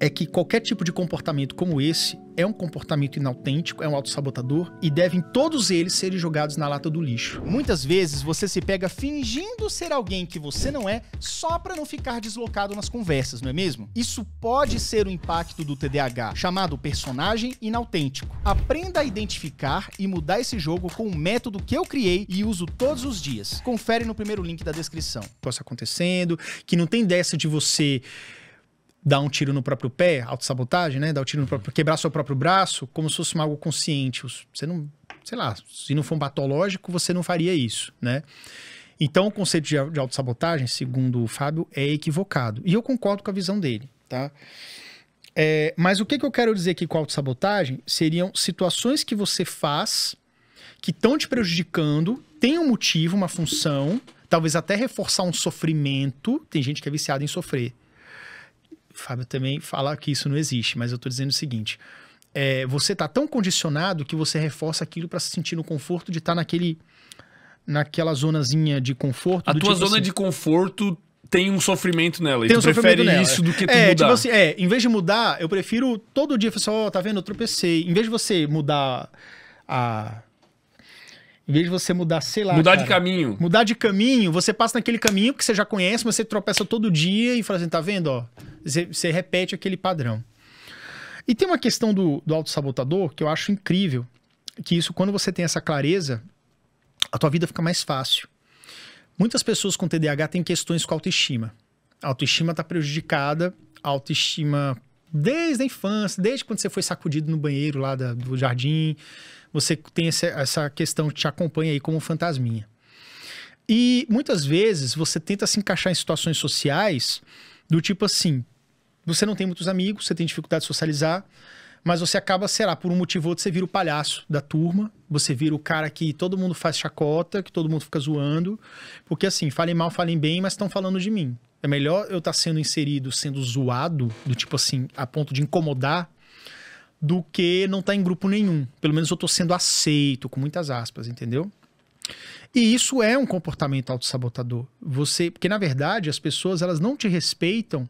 é que qualquer tipo de comportamento como esse é um comportamento inautêntico, é um autossabotador e devem todos eles serem jogados na lata do lixo. Muitas vezes você se pega fingindo ser alguém que você não é só para não ficar deslocado nas conversas, não é mesmo? Isso pode ser o impacto do TDAH, chamado personagem inautêntico. Aprenda a identificar e mudar esse jogo com o método que eu criei e uso todos os dias. Confere no primeiro link da descrição. Possa acontecendo, que não tem dessa de você dar um tiro no próprio pé, autossabotagem, né? Dar um tiro no uhum. próprio, quebrar seu próprio braço, como se fosse algo consciente. Você não, sei lá, se não for um patológico, você não faria isso, né? Então, o conceito de, autossabotagem, segundo o Fábio, é equivocado. E eu concordo com a visão dele, tá? É, mas o que, que eu quero dizer aqui com autossabotagem seriam situações que você faz que estão te prejudicando, tem um motivo, uma função, talvez até reforçar um sofrimento. Tem gente que é viciada em sofrer. Fábio também fala que isso não existe, mas eu estou dizendo o seguinte: é, você está tão condicionado que você reforça aquilo para se sentir no conforto de estar tá naquele naquela zonazinha de conforto. A tua tipo zona assim, de conforto tem um sofrimento nela. Tem e tu um prefere nela. isso do que tu é, mudar. Tipo assim, é, em vez de mudar, eu prefiro todo dia, pessoal, assim, oh, tá vendo? Eu tropecei. Em vez de você mudar a em vez de você mudar, sei lá. Mudar cara, de caminho. Mudar de caminho, você passa naquele caminho que você já conhece, mas você tropeça todo dia e fala assim: tá vendo? Ó, você, você repete aquele padrão. E tem uma questão do, do auto-sabotador que eu acho incrível. Que isso, quando você tem essa clareza, a tua vida fica mais fácil. Muitas pessoas com TDAH têm questões com autoestima. A autoestima está prejudicada, a autoestima desde a infância, desde quando você foi sacudido no banheiro lá da, do jardim, você tem essa questão que te acompanha aí como fantasminha. E muitas vezes você tenta se encaixar em situações sociais do tipo assim: você não tem muitos amigos, você tem dificuldade de socializar, mas você acaba, sei lá, por um motivo ou outro, você vira o palhaço da turma, você vira o cara que todo mundo faz chacota, que todo mundo fica zoando, porque assim, falem mal, falem bem, mas estão falando de mim. É melhor eu estar tá sendo inserido, sendo zoado, do tipo assim, a ponto de incomodar do que não estar tá em grupo nenhum. Pelo menos eu estou sendo aceito, com muitas aspas, entendeu? E isso é um comportamento autossabotador. Você, porque na verdade as pessoas elas não te respeitam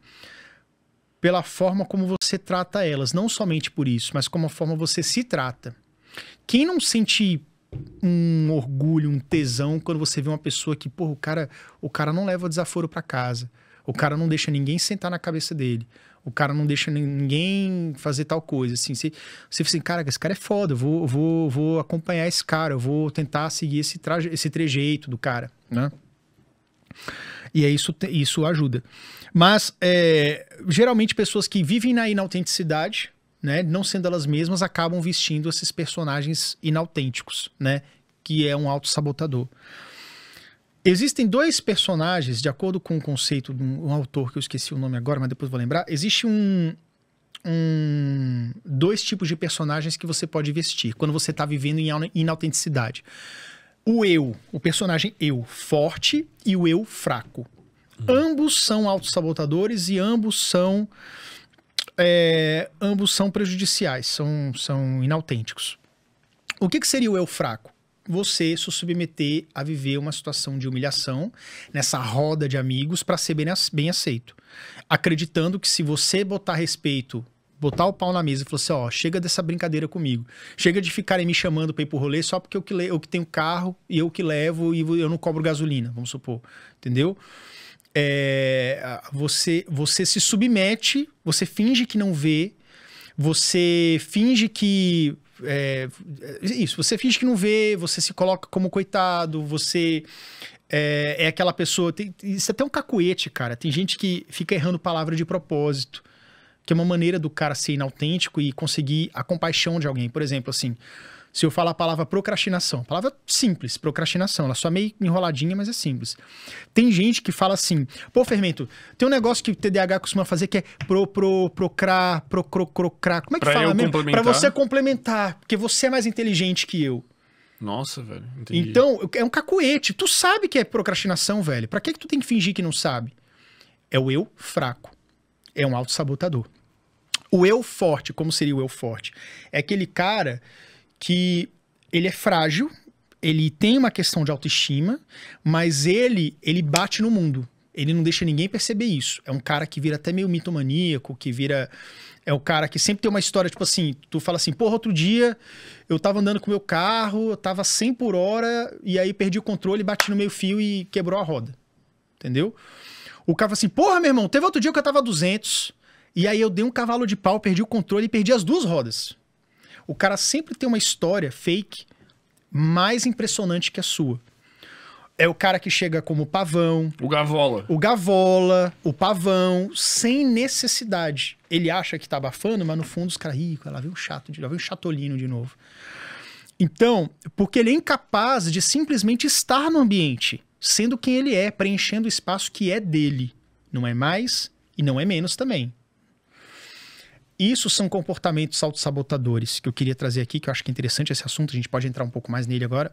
pela forma como você trata elas, não somente por isso, mas como a forma você se trata. Quem não sente um orgulho, um tesão quando você vê uma pessoa que, porra, o cara, o cara não leva o desaforo para casa. O cara não deixa ninguém sentar na cabeça dele o cara não deixa ninguém fazer tal coisa. Assim, você, você fala assim, cara, esse cara é foda, eu vou, vou, vou acompanhar esse cara, eu vou tentar seguir esse, traje, esse trejeito do cara, né? E é isso, isso ajuda. Mas, é, geralmente, pessoas que vivem na inautenticidade, né, não sendo elas mesmas, acabam vestindo esses personagens inautênticos, né? Que é um autossabotador. sabotador Existem dois personagens, de acordo com o conceito de um, um, autor que eu esqueci o nome agora, mas depois vou lembrar. Existe um, um dois tipos de personagens que você pode vestir quando você está vivendo em inautenticidade. O eu, o personagem eu forte e o eu fraco. Hum. Ambos são autossabotadores e ambos são é, ambos são prejudiciais, são, são inautênticos. O que, que seria o eu fraco? você se submeter a viver uma situação de humilhação nessa roda de amigos para ser bem, aceito. Acreditando que se você botar respeito, botar o pau na mesa e falar assim, ó, chega dessa brincadeira comigo. Chega de ficarem me chamando para ir pro rolê só porque eu que, eu que tenho carro e eu que levo e eu não cobro gasolina, vamos supor. Entendeu? É, você, você se submete, você finge que não vê, você finge que é, é, isso, você finge que não vê, você se coloca como coitado, você é, é aquela pessoa. Tem, isso é até um cacuete, cara. Tem gente que fica errando palavra de propósito, que é uma maneira do cara ser inautêntico e conseguir a compaixão de alguém. Por exemplo, assim, se eu falar a palavra procrastinação, palavra simples, procrastinação, ela só é meio enroladinha, mas é simples. Tem gente que fala assim, pô, Fermento, tem um negócio que o TDAH costuma fazer que é pro, pro, procrar, pro, cro, cra. Como é que pra fala mesmo? Pra você complementar, porque você é mais inteligente que eu. Nossa, velho. Entendi. Então, é um cacuete. Tu sabe que é procrastinação, velho. Pra que, que tu tem que fingir que não sabe? É o eu fraco. É um auto sabotador O eu forte, como seria o eu forte? É aquele cara que ele é frágil, ele tem uma questão de autoestima, mas ele ele bate no mundo. Ele não deixa ninguém perceber isso. É um cara que vira até meio mitomaníaco, que vira é o cara que sempre tem uma história, tipo assim, tu fala assim, porra, outro dia eu tava andando com meu carro, eu tava 100 por hora, e aí perdi o controle, bati no meio fio e quebrou a roda. Entendeu? O cara fala assim, porra, meu irmão, teve outro dia que eu tava 200, e aí eu dei um cavalo de pau, perdi o controle e perdi as duas rodas o cara sempre tem uma história fake mais impressionante que a sua. É o cara que chega como pavão. O gavola. O gavola, o pavão, sem necessidade. Ele acha que tá abafando, mas no fundo os caras, ih, Ela vem o chato, lá vem o chatolino de novo. Então, porque ele é incapaz de simplesmente estar no ambiente, sendo quem ele é, preenchendo o espaço que é dele. Não é mais e não é menos também. Isso são comportamentos autossabotadores que eu queria trazer aqui, que eu acho que é interessante esse assunto, a gente pode entrar um pouco mais nele agora.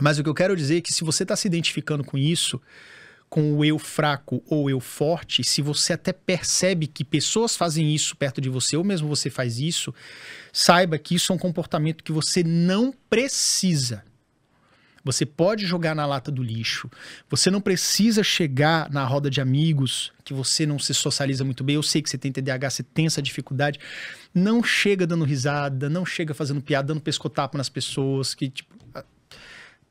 Mas o que eu quero dizer é que se você está se identificando com isso, com o eu fraco ou eu forte, se você até percebe que pessoas fazem isso perto de você ou mesmo você faz isso, saiba que isso é um comportamento que você não precisa. Você pode jogar na lata do lixo. Você não precisa chegar na roda de amigos que você não se socializa muito bem. Eu sei que você tem TDAH, você tem essa dificuldade. Não chega dando risada, não chega fazendo piada, dando pescotapo nas pessoas que tipo ah,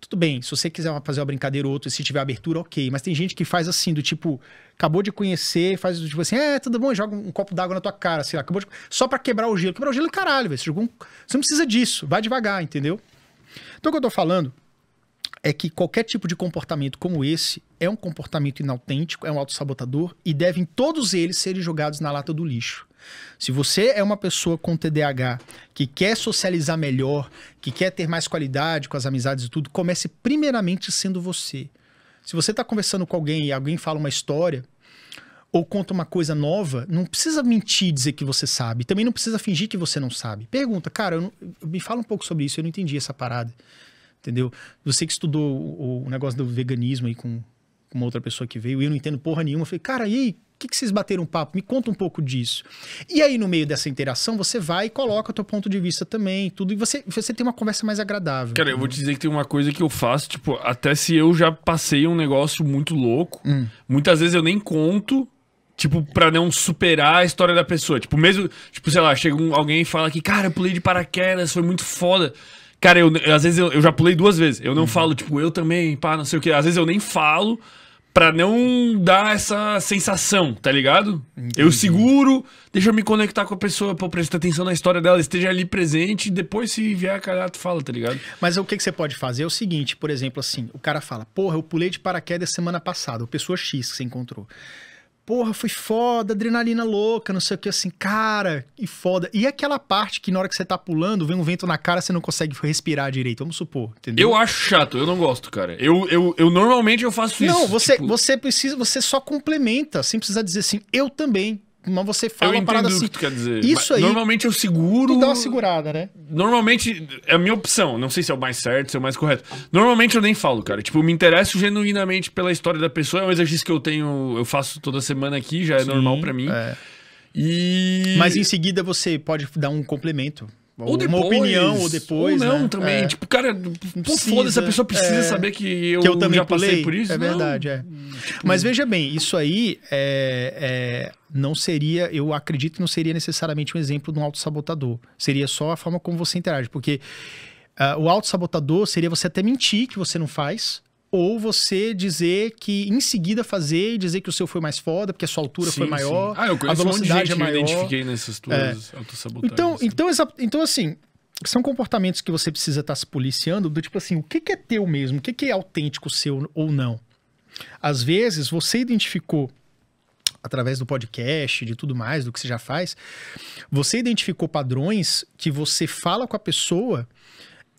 tudo bem, se você quiser fazer uma brincadeira ou outra, se tiver abertura, ok. Mas tem gente que faz assim, do tipo, acabou de conhecer, faz tipo assim, é, tudo bom, joga um copo d'água na tua cara, sei lá, acabou de... Só para quebrar o gelo. Quebrar o gelo, é caralho, velho. Você, é um... você não precisa disso, vai devagar, entendeu? Então o que eu tô falando é que qualquer tipo de comportamento como esse é um comportamento inautêntico, é um autossabotador e devem todos eles serem jogados na lata do lixo. Se você é uma pessoa com TDAH que quer socializar melhor, que quer ter mais qualidade com as amizades e tudo, comece primeiramente sendo você. Se você está conversando com alguém e alguém fala uma história ou conta uma coisa nova, não precisa mentir e dizer que você sabe. Também não precisa fingir que você não sabe. Pergunta, cara, não, me fala um pouco sobre isso, eu não entendi essa parada entendeu? Você que estudou o, o negócio do veganismo aí com, com, uma outra pessoa que veio, eu não entendo porra nenhuma. Eu falei, cara, e aí? O que, que vocês bateram papo? Me conta um pouco disso. E aí, no meio dessa interação, você vai e coloca o teu ponto de vista também, tudo, e você, você tem uma conversa mais agradável. Cara, né? eu vou te dizer que tem uma coisa que eu faço, tipo, até se eu já passei um negócio muito louco, hum. muitas vezes eu nem conto Tipo, pra não superar a história da pessoa. Tipo, mesmo. Tipo, sei lá, chega um, alguém e fala que, cara, eu pulei de paraquedas, foi muito foda. Cara, eu, às vezes eu, eu já pulei duas vezes. Eu não uhum. falo, tipo, eu também, pá, não sei o quê. Às vezes eu nem falo pra não dar essa sensação, tá ligado? Entendi. Eu seguro, deixa eu me conectar com a pessoa, pô, prestar atenção na história dela, esteja ali presente, depois se vier a calhar, tu fala, tá ligado? Mas o que, que você pode fazer é o seguinte, por exemplo, assim, o cara fala, porra, eu pulei de paraquedas semana passada, o pessoa X que você encontrou porra, foi foda, adrenalina louca, não sei o que, assim, cara, e foda. E aquela parte que na hora que você tá pulando, vem um vento na cara, você não consegue respirar direito, vamos supor, entendeu? Eu acho chato, eu não gosto, cara. Eu, eu, eu normalmente eu faço não, isso. Não, você, tipo... você precisa, você só complementa, sem precisar dizer assim, eu também mas você fala eu uma parada assim. Que quer dizer. Isso aí. Normalmente eu seguro. Tu dá uma segurada, né? Normalmente é a minha opção. Não sei se é o mais certo, se é o mais correto. Normalmente eu nem falo, cara. Tipo, me interesso genuinamente pela história da pessoa. É um exercício que eu tenho, eu faço toda semana aqui, já é Sim, normal para mim. É. E... Mas em seguida você pode dar um complemento. Ou depois, uma opinião, ou depois. Ou não né? também. É. Tipo, cara, foda-se, a pessoa precisa é, saber que eu, que eu também já passei pulei. por isso. É não. verdade, é. Tipo... Mas veja bem, isso aí é, é não seria, eu acredito que não seria necessariamente um exemplo de um autossabotador. Seria só a forma como você interage. Porque uh, o autossabotador seria você até mentir que você não faz ou você dizer que em seguida fazer e dizer que o seu foi mais foda, porque a sua altura sim, foi maior, ah, eu conheço a velocidade gente é maior. Que eu identifiquei nessas é. tuas é. autossabotagens. Então, assim. então, então, assim, são comportamentos que você precisa estar tá se policiando, do tipo assim, o que, que é teu mesmo? O que, que é autêntico seu ou não? Às vezes, você identificou através do podcast, de tudo mais, do que você já faz, você identificou padrões que você fala com a pessoa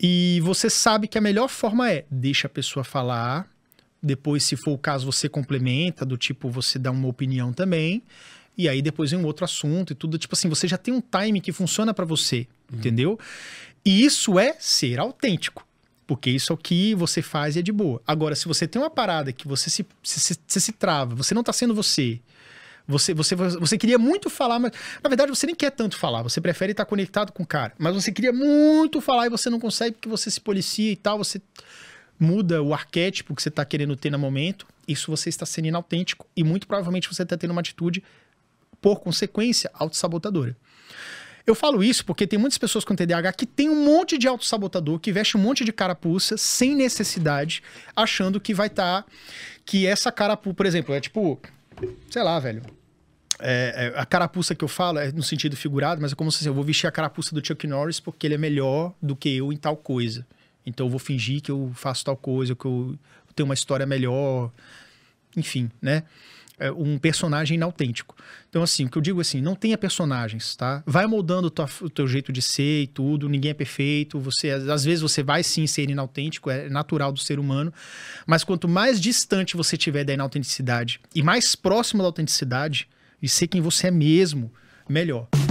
e você sabe que a melhor forma é deixa a pessoa falar, depois, se for o caso, você complementa, do tipo, você dá uma opinião também, e aí depois vem um outro assunto e tudo. Tipo assim, você já tem um time que funciona para você, uhum. entendeu? E isso é ser autêntico. Porque isso é o que você faz e é de boa. Agora, se você tem uma parada que você se, se, se, se trava, você não tá sendo você, você, você, você queria muito falar, mas na verdade você nem quer tanto falar, você prefere estar conectado com o cara. Mas você queria muito falar e você não consegue porque você se policia e tal, você muda o arquétipo que você está querendo ter no momento. Isso você está sendo inautêntico e muito provavelmente você está tendo uma atitude, por consequência, autossabotadora. Eu falo isso porque tem muitas pessoas com TDAH que tem um monte de autossabotador, que veste um monte de carapuça sem necessidade, achando que vai estar. Tá, que essa carapuça, por exemplo, é tipo. Sei lá, velho. É, é, a carapuça que eu falo é no sentido figurado, mas é como se assim, eu vou vestir a carapuça do Chuck Norris porque ele é melhor do que eu em tal coisa. Então eu vou fingir que eu faço tal coisa, que eu tenho uma história melhor, enfim, né? É um personagem inautêntico. Então, assim, o que eu digo é assim, não tenha personagens, tá? Vai moldando tua, o teu jeito de ser e tudo, ninguém é perfeito, você às vezes você vai sim ser inautêntico, é natural do ser humano, mas quanto mais distante você tiver da inautenticidade e mais próximo da autenticidade, e ser quem você é mesmo melhor.